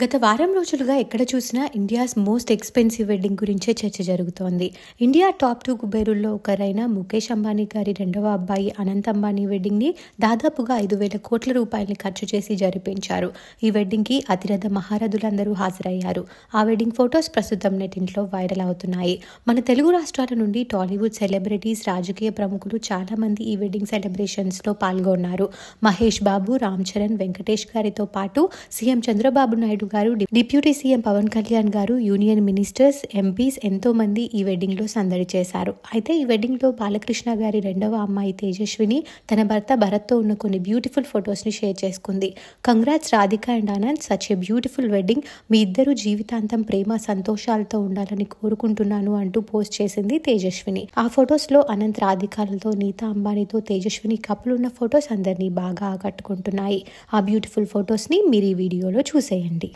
గత వారం రోజులుగా ఎక్కడ చూసినా ఇండియాస్ మోస్ట్ ఎక్స్పెన్సివ్ వెడ్డింగ్ గురించే చర్చ జరుగుతోంది ఇండియా టాప్ టూ కుబేరుల్లో ఒకరైన ముఖేష్ అంబానీ గారి రెండవ అబ్బాయి అనంత్ అంబానీ వెడ్డింగ్ని దాదాపుగా ఐదు వేల కోట్ల రూపాయల్ని ఖర్చు చేసి జరిపించారు ఈ వెడ్డింగ్కి అతిరథ మహారథులందరూ హాజరయ్యారు ఆ వెడ్డింగ్ ఫొటోస్ ప్రస్తుతం నెటింట్లో వైరల్ అవుతున్నాయి మన తెలుగు రాష్ట్రాల నుండి టాలీవుడ్ సెలబ్రిటీస్ రాజకీయ ప్రముఖులు చాలామంది ఈ వెడ్డింగ్ సెలబ్రేషన్స్లో పాల్గొన్నారు మహేష్ బాబు రామ్ చరణ్ వెంకటేష్ గారితో పాటు సీఎం చంద్రబాబు నాయుడు నాయుడు గారు డిప్యూటీ సీఎం పవన్ కళ్యాణ్ గారు యూనియన్ మినిస్టర్స్ ఎంపీస్ ఎంతో మంది ఈ వెడ్డింగ్ లో సందడి చేశారు అయితే ఈ వెడ్డింగ్ లో బాలకృష్ణ గారి రెండవ అమ్మాయి తేజస్విని తన భర్త భరత్తో ఉన్న కొన్ని బ్యూటిఫుల్ ఫొటోస్ ని షేర్ చేసుకుంది congrats Radhika and Anand such a beautiful wedding మీ ఇద్దరు జీవితాంతం ప్రేమ సంతోషాలతో ఉండాలని కోరుకుంటున్నాను అంటూ పోస్ట్ చేసింది తేజస్విని ఆ ఫొటోస్ లో అనంత్ రాధికాలతో నీతా అంబానీతో తేజస్విని కపులు ఉన్న ఫొటోస్ అందరినీ బాగా ఆకట్టుకుంటున్నాయి ఆ బ్యూటిఫుల్ ఫొటోస్ ని మీరు ఈ వీడియోలో చూసేయండి